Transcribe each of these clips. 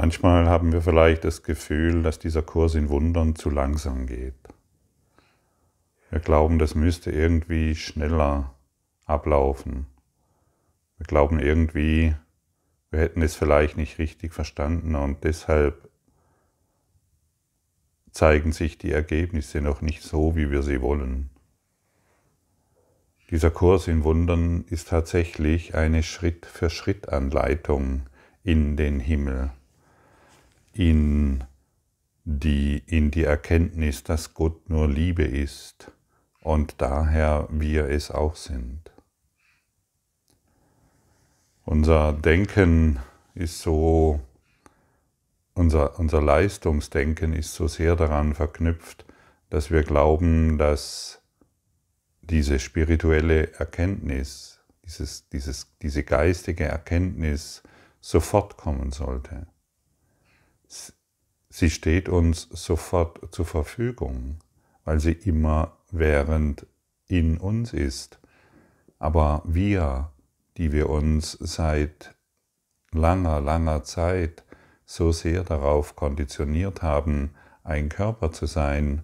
Manchmal haben wir vielleicht das Gefühl, dass dieser Kurs in Wundern zu langsam geht. Wir glauben, das müsste irgendwie schneller ablaufen. Wir glauben irgendwie, wir hätten es vielleicht nicht richtig verstanden und deshalb zeigen sich die Ergebnisse noch nicht so, wie wir sie wollen. Dieser Kurs in Wundern ist tatsächlich eine Schritt-für-Schritt-Anleitung in den Himmel in die, in die Erkenntnis, dass Gott nur Liebe ist und daher wir es auch sind. Unser Denken ist so, unser, unser Leistungsdenken ist so sehr daran verknüpft, dass wir glauben, dass diese spirituelle Erkenntnis, dieses, dieses, diese geistige Erkenntnis sofort kommen sollte sie steht uns sofort zur Verfügung, weil sie immer während in uns ist. Aber wir, die wir uns seit langer, langer Zeit so sehr darauf konditioniert haben, ein Körper zu sein,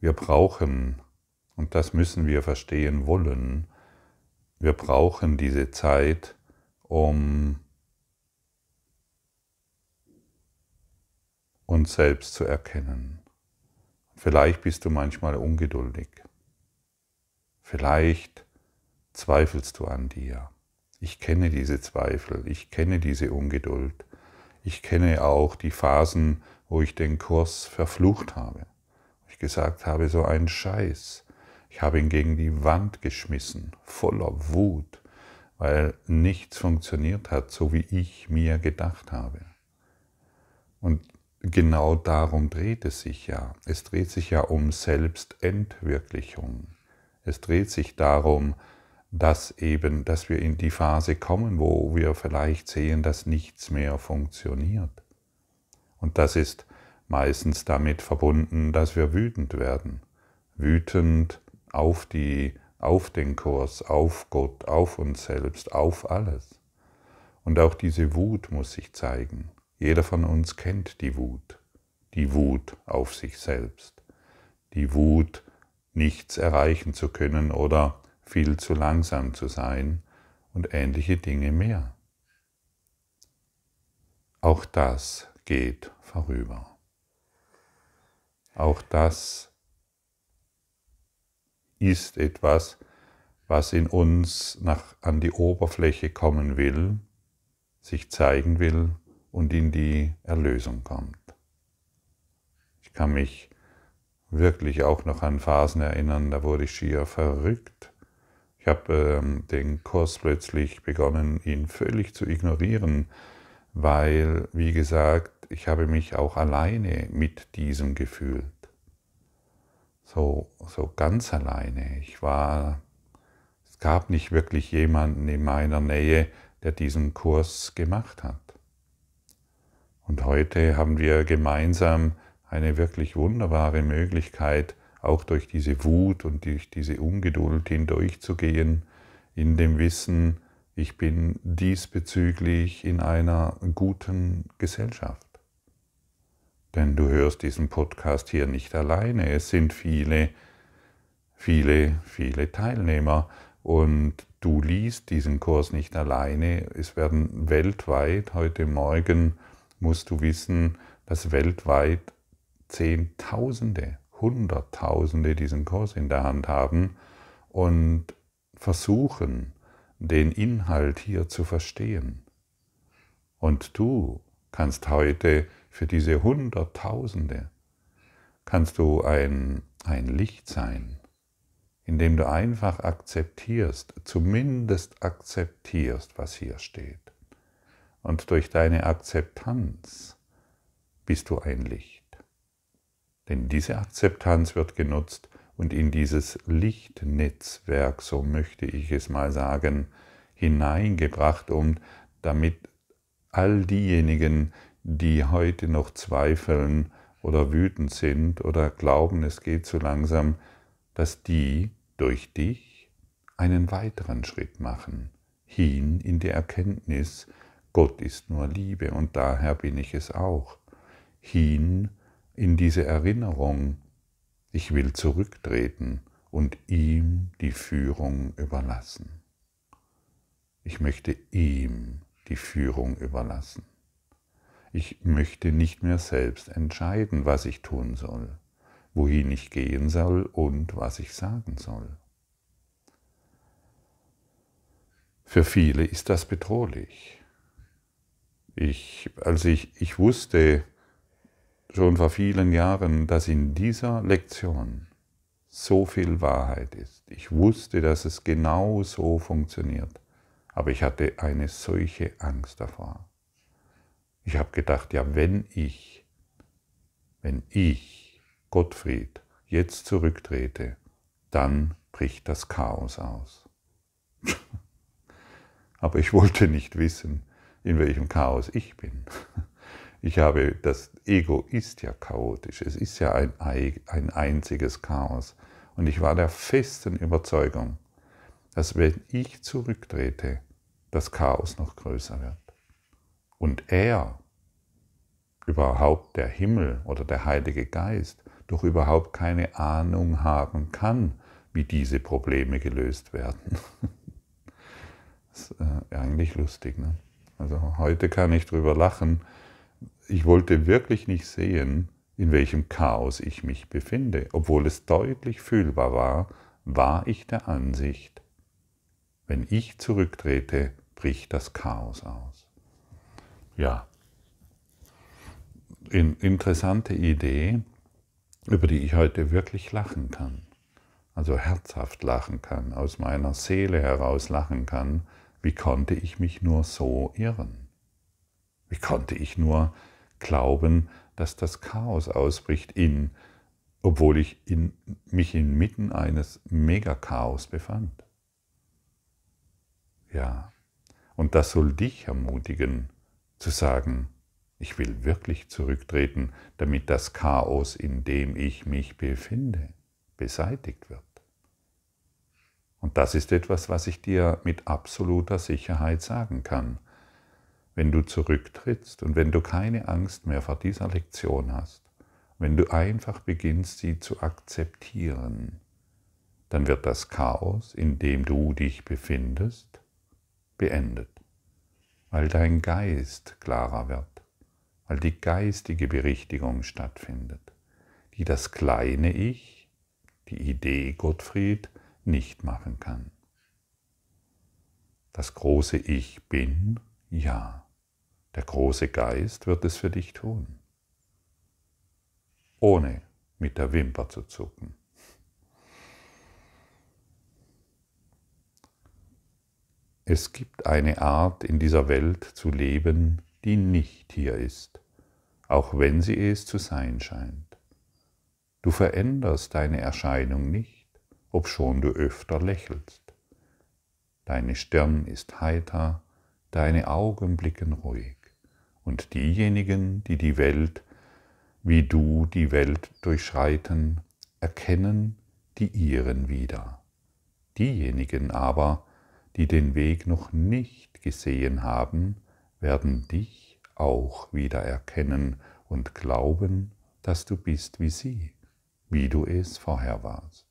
wir brauchen, und das müssen wir verstehen wollen, wir brauchen diese Zeit, um uns selbst zu erkennen. Vielleicht bist du manchmal ungeduldig. Vielleicht zweifelst du an dir. Ich kenne diese Zweifel, ich kenne diese Ungeduld. Ich kenne auch die Phasen, wo ich den Kurs verflucht habe. Ich gesagt habe, so ein Scheiß. Ich habe ihn gegen die Wand geschmissen, voller Wut, weil nichts funktioniert hat, so wie ich mir gedacht habe. Und genau darum dreht es sich ja. Es dreht sich ja um Selbstentwirklichung. Es dreht sich darum, dass eben, dass wir in die Phase kommen, wo wir vielleicht sehen, dass nichts mehr funktioniert. Und das ist meistens damit verbunden, dass wir wütend werden. Wütend auf die, auf den Kurs, auf Gott, auf uns selbst, auf alles. Und auch diese Wut muss sich zeigen. Jeder von uns kennt die Wut, die Wut auf sich selbst, die Wut, nichts erreichen zu können oder viel zu langsam zu sein und ähnliche Dinge mehr. Auch das geht vorüber. Auch das ist etwas, was in uns nach, an die Oberfläche kommen will, sich zeigen will und in die Erlösung kommt. Ich kann mich wirklich auch noch an Phasen erinnern, da wurde ich schier verrückt. Ich habe ähm, den Kurs plötzlich begonnen, ihn völlig zu ignorieren, weil, wie gesagt, ich habe mich auch alleine mit diesem gefühlt. So, so ganz alleine. Ich war, es gab nicht wirklich jemanden in meiner Nähe, der diesen Kurs gemacht hat. Und heute haben wir gemeinsam eine wirklich wunderbare Möglichkeit, auch durch diese Wut und durch diese Ungeduld hindurchzugehen, in dem Wissen, ich bin diesbezüglich in einer guten Gesellschaft. Denn du hörst diesen Podcast hier nicht alleine, es sind viele, viele, viele Teilnehmer und du liest diesen Kurs nicht alleine, es werden weltweit heute Morgen musst du wissen, dass weltweit Zehntausende, Hunderttausende diesen Kurs in der Hand haben und versuchen, den Inhalt hier zu verstehen. Und du kannst heute für diese Hunderttausende, kannst du ein, ein Licht sein, indem du einfach akzeptierst, zumindest akzeptierst, was hier steht. Und durch deine Akzeptanz bist du ein Licht. Denn diese Akzeptanz wird genutzt und in dieses Lichtnetzwerk, so möchte ich es mal sagen, hineingebracht, um damit all diejenigen, die heute noch zweifeln oder wütend sind oder glauben, es geht zu langsam, dass die durch dich einen weiteren Schritt machen, hin in die Erkenntnis, Gott ist nur Liebe und daher bin ich es auch. Hin in diese Erinnerung, ich will zurücktreten und ihm die Führung überlassen. Ich möchte ihm die Führung überlassen. Ich möchte nicht mehr selbst entscheiden, was ich tun soll, wohin ich gehen soll und was ich sagen soll. Für viele ist das bedrohlich. Ich, als ich, ich wusste schon vor vielen Jahren, dass in dieser Lektion so viel Wahrheit ist. Ich wusste, dass es genau so funktioniert. Aber ich hatte eine solche Angst davor. Ich habe gedacht, ja, wenn ich, wenn ich, Gottfried, jetzt zurücktrete, dann bricht das Chaos aus. Aber ich wollte nicht wissen, in welchem Chaos ich bin. Ich habe, das Ego ist ja chaotisch, es ist ja ein, ein einziges Chaos. Und ich war der festen Überzeugung, dass wenn ich zurücktrete, das Chaos noch größer wird. Und er, überhaupt der Himmel oder der Heilige Geist, doch überhaupt keine Ahnung haben kann, wie diese Probleme gelöst werden. Das ist äh, eigentlich lustig, ne? Also heute kann ich drüber lachen. Ich wollte wirklich nicht sehen, in welchem Chaos ich mich befinde. Obwohl es deutlich fühlbar war, war ich der Ansicht, wenn ich zurücktrete, bricht das Chaos aus. Ja, in, interessante Idee, über die ich heute wirklich lachen kann. Also herzhaft lachen kann, aus meiner Seele heraus lachen kann, wie konnte ich mich nur so irren? Wie konnte ich nur glauben, dass das Chaos ausbricht in, obwohl ich in, mich inmitten eines Mega-Chaos befand? Ja, und das soll dich ermutigen, zu sagen, ich will wirklich zurücktreten, damit das Chaos, in dem ich mich befinde, beseitigt wird. Und das ist etwas, was ich dir mit absoluter Sicherheit sagen kann. Wenn du zurücktrittst und wenn du keine Angst mehr vor dieser Lektion hast, wenn du einfach beginnst, sie zu akzeptieren, dann wird das Chaos, in dem du dich befindest, beendet, weil dein Geist klarer wird, weil die geistige Berichtigung stattfindet, die das kleine Ich, die Idee Gottfried, nicht machen kann. Das große Ich bin, ja. Der große Geist wird es für dich tun. Ohne mit der Wimper zu zucken. Es gibt eine Art in dieser Welt zu leben, die nicht hier ist, auch wenn sie es zu sein scheint. Du veränderst deine Erscheinung nicht obschon du öfter lächelst. Deine Stirn ist heiter, deine Augen blicken ruhig, und diejenigen, die die Welt, wie du die Welt durchschreiten, erkennen die ihren wieder. Diejenigen aber, die den Weg noch nicht gesehen haben, werden dich auch wieder erkennen und glauben, dass du bist wie sie, wie du es vorher warst.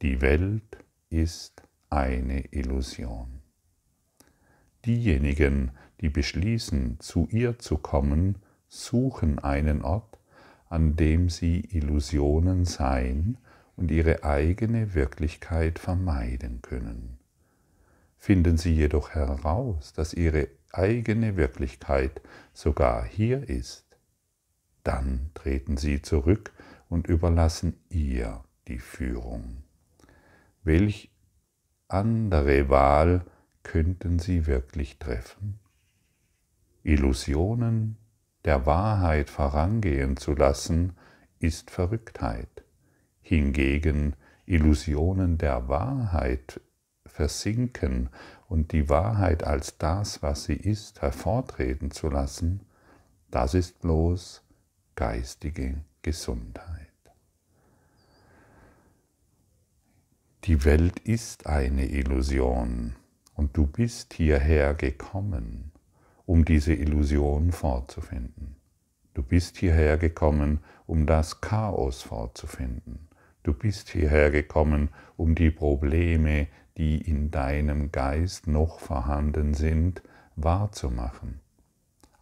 Die Welt ist eine Illusion. Diejenigen, die beschließen, zu ihr zu kommen, suchen einen Ort, an dem sie Illusionen sein und ihre eigene Wirklichkeit vermeiden können. Finden sie jedoch heraus, dass ihre eigene Wirklichkeit sogar hier ist, dann treten sie zurück und überlassen ihr die Führung. Welch andere Wahl könnten sie wirklich treffen? Illusionen der Wahrheit vorangehen zu lassen, ist Verrücktheit. Hingegen Illusionen der Wahrheit versinken und die Wahrheit als das, was sie ist, hervortreten zu lassen, das ist bloß geistige Gesundheit. Die Welt ist eine Illusion und du bist hierher gekommen, um diese Illusion fortzufinden. Du bist hierher gekommen, um das Chaos fortzufinden. Du bist hierher gekommen, um die Probleme, die in deinem Geist noch vorhanden sind, wahrzumachen.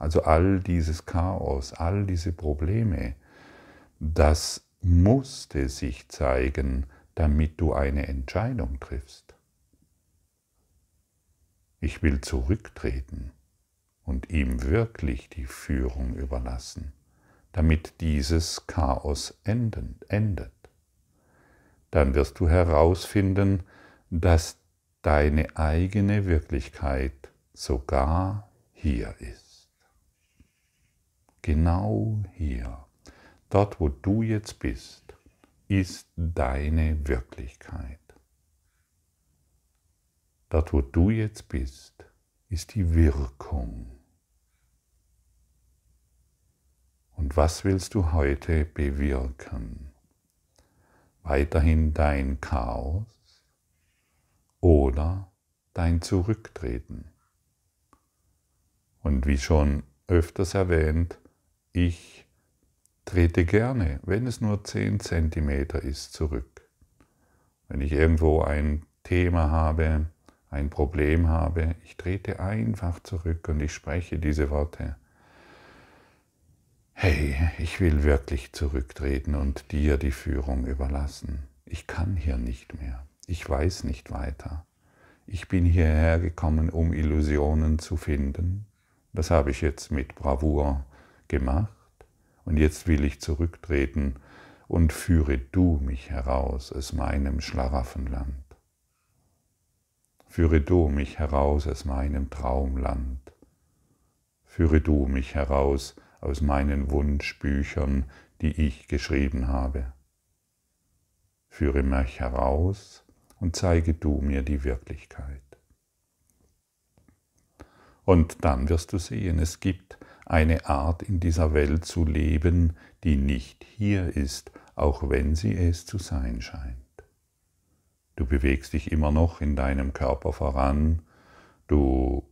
Also all dieses Chaos, all diese Probleme, das musste sich zeigen, damit du eine Entscheidung triffst. Ich will zurücktreten und ihm wirklich die Führung überlassen, damit dieses Chaos endet. Dann wirst du herausfinden, dass deine eigene Wirklichkeit sogar hier ist. Genau hier, dort wo du jetzt bist, ist deine Wirklichkeit. Dort, wo du jetzt bist, ist die Wirkung. Und was willst du heute bewirken? Weiterhin dein Chaos oder dein Zurücktreten? Und wie schon öfters erwähnt, ich Trete gerne, wenn es nur 10 cm ist, zurück. Wenn ich irgendwo ein Thema habe, ein Problem habe, ich trete einfach zurück und ich spreche diese Worte. Hey, ich will wirklich zurücktreten und dir die Führung überlassen. Ich kann hier nicht mehr. Ich weiß nicht weiter. Ich bin hierher gekommen, um Illusionen zu finden. Das habe ich jetzt mit Bravour gemacht und jetzt will ich zurücktreten und führe du mich heraus aus meinem Schlaraffenland. Führe du mich heraus aus meinem Traumland. Führe du mich heraus aus meinen Wunschbüchern, die ich geschrieben habe. Führe mich heraus und zeige du mir die Wirklichkeit. Und dann wirst du sehen, es gibt eine Art in dieser Welt zu leben, die nicht hier ist, auch wenn sie es zu sein scheint. Du bewegst dich immer noch in deinem Körper voran, du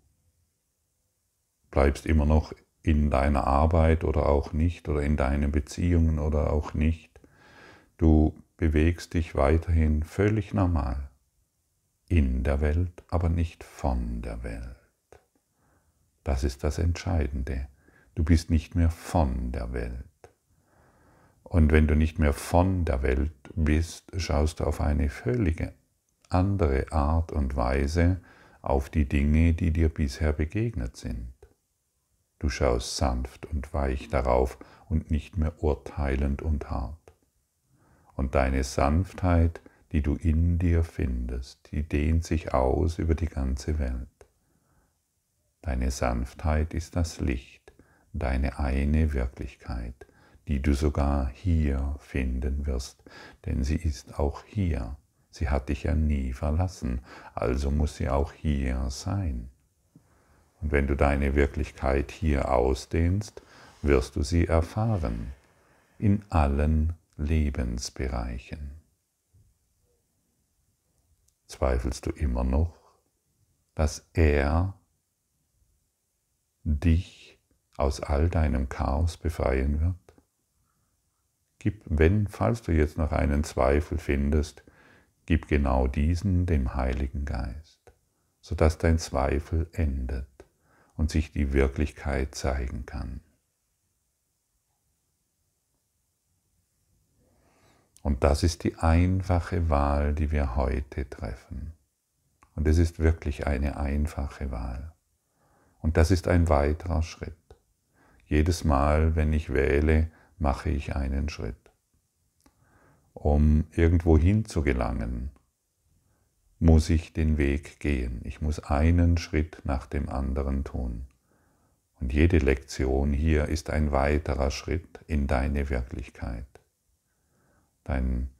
bleibst immer noch in deiner Arbeit oder auch nicht, oder in deinen Beziehungen oder auch nicht. Du bewegst dich weiterhin völlig normal, in der Welt, aber nicht von der Welt. Das ist das Entscheidende. Du bist nicht mehr von der Welt. Und wenn du nicht mehr von der Welt bist, schaust du auf eine völlige andere Art und Weise auf die Dinge, die dir bisher begegnet sind. Du schaust sanft und weich darauf und nicht mehr urteilend und hart. Und deine Sanftheit, die du in dir findest, die dehnt sich aus über die ganze Welt. Deine Sanftheit ist das Licht deine eine Wirklichkeit, die du sogar hier finden wirst, denn sie ist auch hier. Sie hat dich ja nie verlassen, also muss sie auch hier sein. Und wenn du deine Wirklichkeit hier ausdehnst, wirst du sie erfahren, in allen Lebensbereichen. Zweifelst du immer noch, dass er dich aus all deinem Chaos befreien wird? Gib, wenn, falls du jetzt noch einen Zweifel findest, gib genau diesen dem Heiligen Geist, sodass dein Zweifel endet und sich die Wirklichkeit zeigen kann. Und das ist die einfache Wahl, die wir heute treffen. Und es ist wirklich eine einfache Wahl. Und das ist ein weiterer Schritt. Jedes Mal, wenn ich wähle, mache ich einen Schritt. Um irgendwohin zu gelangen, muss ich den Weg gehen. Ich muss einen Schritt nach dem anderen tun. Und jede Lektion hier ist ein weiterer Schritt in deine Wirklichkeit. Dein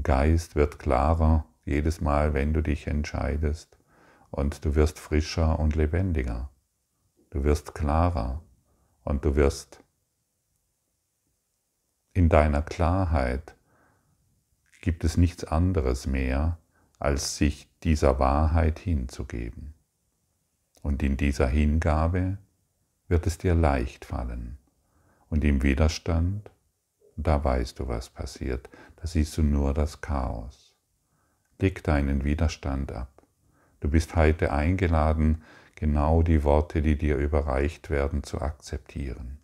Geist wird klarer jedes Mal, wenn du dich entscheidest, und du wirst frischer und lebendiger. Du wirst klarer, und du wirst in deiner Klarheit gibt es nichts anderes mehr, als sich dieser Wahrheit hinzugeben. Und in dieser Hingabe wird es dir leicht fallen. Und im Widerstand, da weißt du, was passiert, da siehst du nur das Chaos. Leg deinen Widerstand ab. Du bist heute eingeladen, genau die Worte, die dir überreicht werden, zu akzeptieren.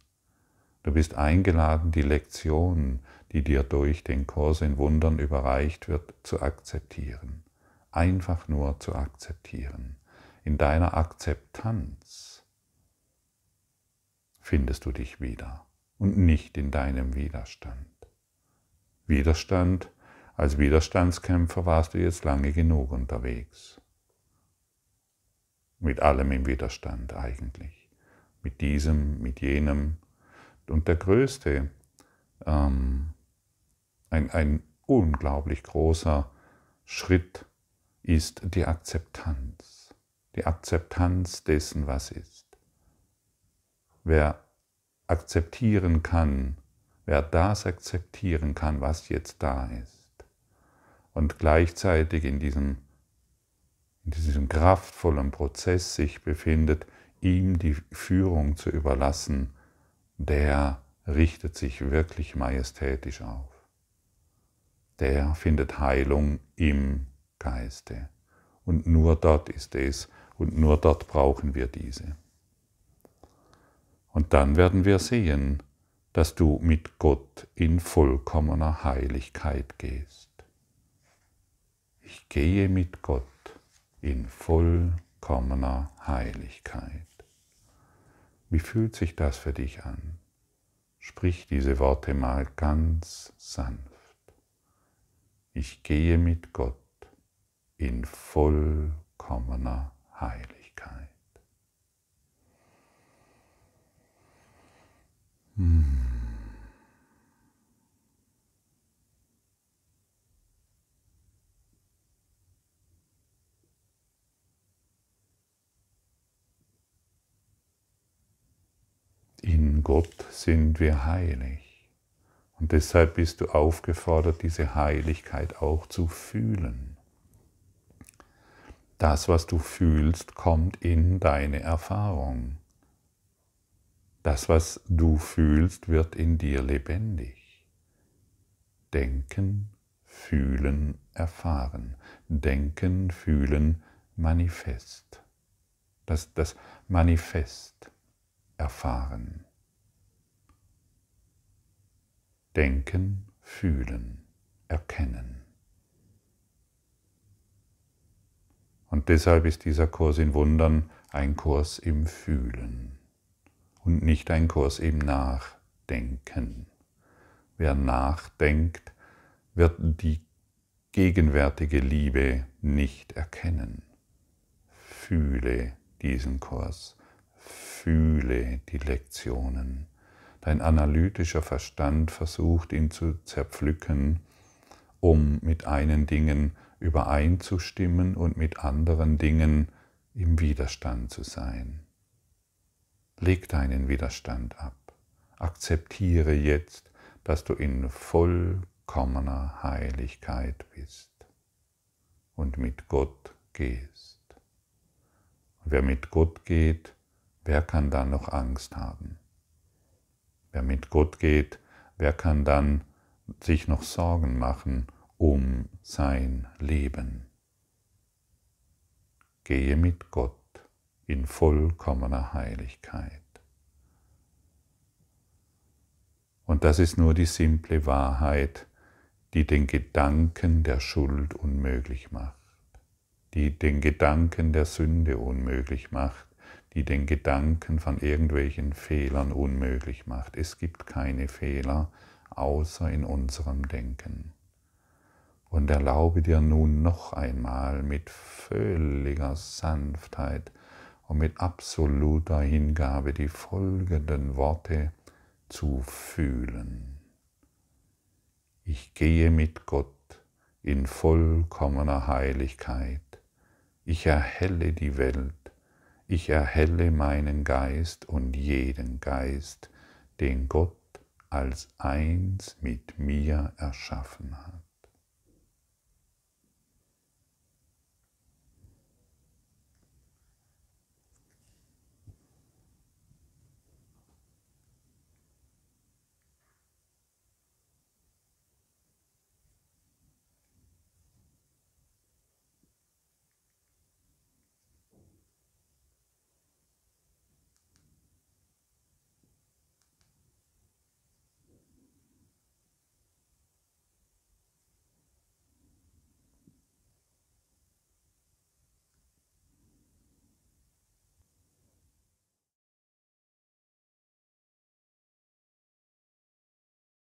Du bist eingeladen, die Lektion, die dir durch den Kurs in Wundern überreicht wird, zu akzeptieren. Einfach nur zu akzeptieren. In deiner Akzeptanz findest du dich wieder und nicht in deinem Widerstand. Widerstand, als Widerstandskämpfer warst du jetzt lange genug unterwegs mit allem im Widerstand eigentlich, mit diesem, mit jenem. Und der größte, ähm, ein, ein unglaublich großer Schritt ist die Akzeptanz, die Akzeptanz dessen, was ist. Wer akzeptieren kann, wer das akzeptieren kann, was jetzt da ist, und gleichzeitig in diesem in diesem kraftvollen Prozess sich befindet, ihm die Führung zu überlassen, der richtet sich wirklich majestätisch auf. Der findet Heilung im Geiste. Und nur dort ist es und nur dort brauchen wir diese. Und dann werden wir sehen, dass du mit Gott in vollkommener Heiligkeit gehst. Ich gehe mit Gott in vollkommener Heiligkeit. Wie fühlt sich das für dich an? Sprich diese Worte mal ganz sanft. Ich gehe mit Gott in vollkommener Heiligkeit. Hm. in Gott sind wir heilig. Und deshalb bist du aufgefordert, diese Heiligkeit auch zu fühlen. Das, was du fühlst, kommt in deine Erfahrung. Das, was du fühlst, wird in dir lebendig. Denken, fühlen, erfahren. Denken, fühlen, manifest. Das, das Manifest erfahren. Denken, fühlen, erkennen. Und deshalb ist dieser Kurs in Wundern ein Kurs im Fühlen und nicht ein Kurs im Nachdenken. Wer nachdenkt, wird die gegenwärtige Liebe nicht erkennen. Fühle diesen Kurs fühle die Lektionen. Dein analytischer Verstand versucht ihn zu zerpflücken, um mit einen Dingen übereinzustimmen und mit anderen Dingen im Widerstand zu sein. Leg deinen Widerstand ab. Akzeptiere jetzt, dass du in vollkommener Heiligkeit bist und mit Gott gehst. wer mit Gott geht, wer kann dann noch Angst haben? Wer mit Gott geht, wer kann dann sich noch Sorgen machen um sein Leben? Gehe mit Gott in vollkommener Heiligkeit. Und das ist nur die simple Wahrheit, die den Gedanken der Schuld unmöglich macht, die den Gedanken der Sünde unmöglich macht, die den Gedanken von irgendwelchen Fehlern unmöglich macht. Es gibt keine Fehler außer in unserem Denken. Und erlaube dir nun noch einmal mit völliger Sanftheit und mit absoluter Hingabe die folgenden Worte zu fühlen. Ich gehe mit Gott in vollkommener Heiligkeit. Ich erhelle die Welt ich erhelle meinen Geist und jeden Geist, den Gott als eins mit mir erschaffen hat.